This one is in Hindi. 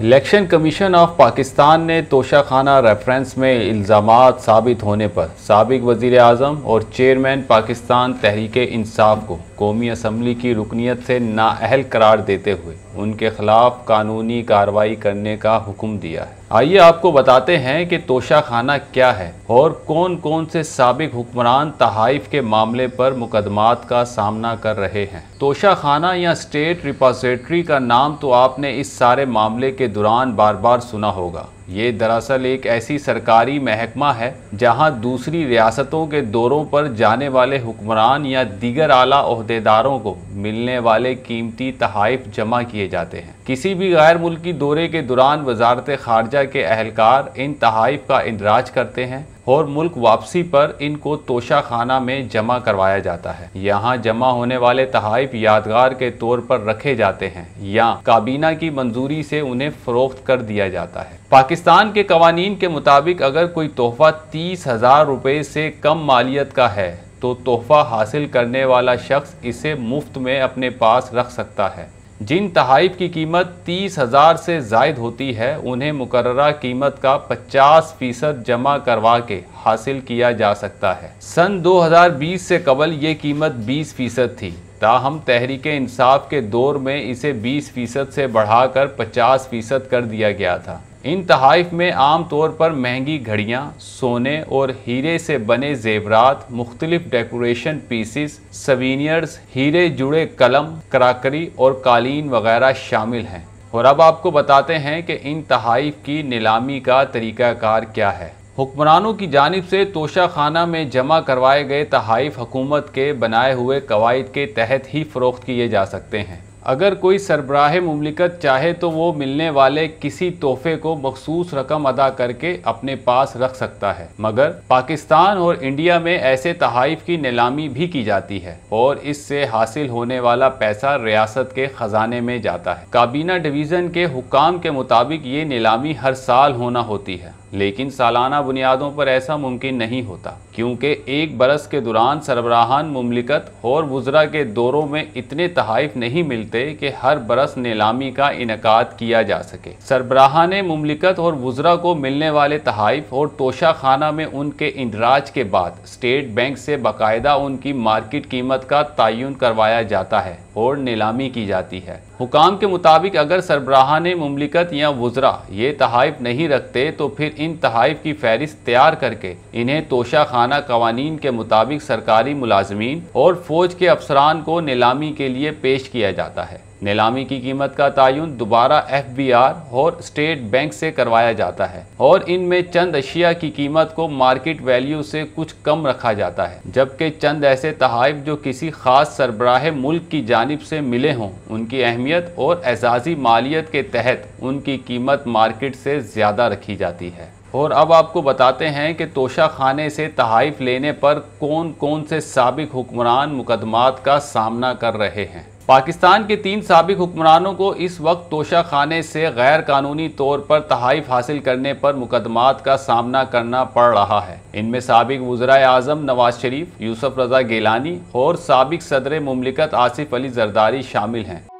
इलेक्शन कमीशन ऑफ पाकिस्तान ने तोशा खाना रेफरेंस में इल्ज़ाम साबित होने पर सबक वज़ी अजम और चेयरमैन पाकिस्तान तहरीक इंसाफ को कौमी असम्बली की रुकनीत से नाअहल करार देते हुए उनके ख़िलाफ़ कानूनी कार्रवाई करने का हुक्म दिया है आइए आपको बताते हैं कि तोशाखाना क्या है और कौन कौन से सबक हुक्मरान तहाइफ के मामले पर मुकदमात का सामना कर रहे हैं तोशाखाना या स्टेट रिपोजिटरी का नाम तो आपने इस सारे मामले के दौरान बार बार सुना होगा ये दरअसल एक ऐसी सरकारी महकमा है जहां दूसरी रियासतों के दौरों पर जाने वाले हुक्मरान या दीगर आला अहदेदारों को मिलने वाले कीमती तहाइफ जमा किए जाते हैं किसी भी गैर मुल्की दौरे के दौरान वजारत खारजा के अहलकार इन तहाइफ का इंदराज करते हैं और मुल्क वापसी पर इनको तोशा खाना में जमा करवाया जाता है यहाँ जमा होने वाले तहाइफ यादगार के तौर पर रखे जाते हैं या काबीना की मंजूरी से उन्हें फरोख्त कर दिया जाता है पाकिस्तान के कवानीन के मुताबिक अगर कोई तोहफा तीस हजार रुपये से कम मालियत का है तो तोहफा हासिल करने वाला शख्स इसे मुफ्त में अपने पास रख सकता है जिन तहाइफ की कीमत तीस हज़ार से जायद होती है उन्हें मुकर कीमत का पचास फ़ीसद जमा करवा के हासिल किया जा सकता है सन 2020 से कबल ये कीमत बीस फ़ीसद थी ताहम तहरीक इंसाफ के दौर में इसे बीस फ़ीसद से बढ़ाकर पचास फ़ीसद कर दिया गया था इन तहाइफ में आम तौर पर महंगी घड़ियाँ सोने और हीरे से बने जेवरात मुख्तलिफ डेकोरेशन पीसीस सवीनियर्स हीरे जुड़े कलम कराकरी और कालीन वगैरह शामिल हैं और अब आपको बताते हैं कि इन तहाइफ की नीलामी का तरीक़ाकार क्या है हुक्मरानों की जानब से तोशा खाना में जमा करवाए गए तहाइफ हुकूमत के बनाए हुए कवायद के तहत ही फ़रोख्त किए जा सकते हैं अगर कोई सरबराह ममलिकत चाहे तो वो मिलने वाले किसी तोहफे को मखसूस रकम अदा करके अपने पास रख सकता है मगर पाकिस्तान और इंडिया में ऐसे तहाइफ की नीलामी भी की जाती है और इससे हासिल होने वाला पैसा रियासत के ख़जाने में जाता है काबीना डिवीज़न के हुकाम के मुताबिक ये नीलामी हर साल होना होती है लेकिन सालाना बुनियादों पर ऐसा मुमकिन नहीं होता क्योंकि एक बरस के दौरान सरबराहान ममलिकत और वज्रा के दौरों में इतने तहफ़ नहीं मिलते कि हर बरस नीलामी का इनका किया जा सके सरबराहान ममलिकत और वज्रा को मिलने वाले तहफ़ और तोशा खाना में उनके इंदराज के बाद स्टेट बैंक से बाकायदा उनकी मार्केट कीमत का तयन करवाया जाता है और नीलामी की जाती है हुकाम के मुताबिक अगर सरबराहान ममलिकत या वज्रा ये तहाइफ नहीं रखते तो फिर इन तहाइफ की फहरिस्त तैयार करके इन्हें तोशा खाना कवानीन के मुताबिक सरकारी मुलाजमीन और फौज के अफसरान को नीलामी के लिए पेश किया जाता है नीलामी की कीमत का तयन दोबारा एफ बी आर और स्टेट बैंक से करवाया जाता है और इनमें चंद अशिया की कीमत को मार्केट वैल्यू से कुछ कम रखा जाता है जबकि चंद ऐसे तहफ जो किसी खास सरबराह मुल्क की जानब से मिले हों उनकी अहमियत और एजाजी मालियत के तहत उनकी कीमत मार्केट से ज़्यादा रखी जाती है और अब आपको बताते हैं कि तोशा खाने से तहफ़ लेने पर कौन कौन से सबक हुक्मरान मुकदमात का सामना कर रहे हैं पाकिस्तान के तीन सबक हुक्मरानों को इस वक्त तोशा खाने से गैर कानूनी तौर पर तहाइफ हासिल करने पर मुकदमात का सामना करना पड़ रहा है इनमें सबक वजरा अजम नवाज शरीफ यूसुफ रजा गेलानी और सबक सदर ममलिकत आसिफ अली जरदारी शामिल हैं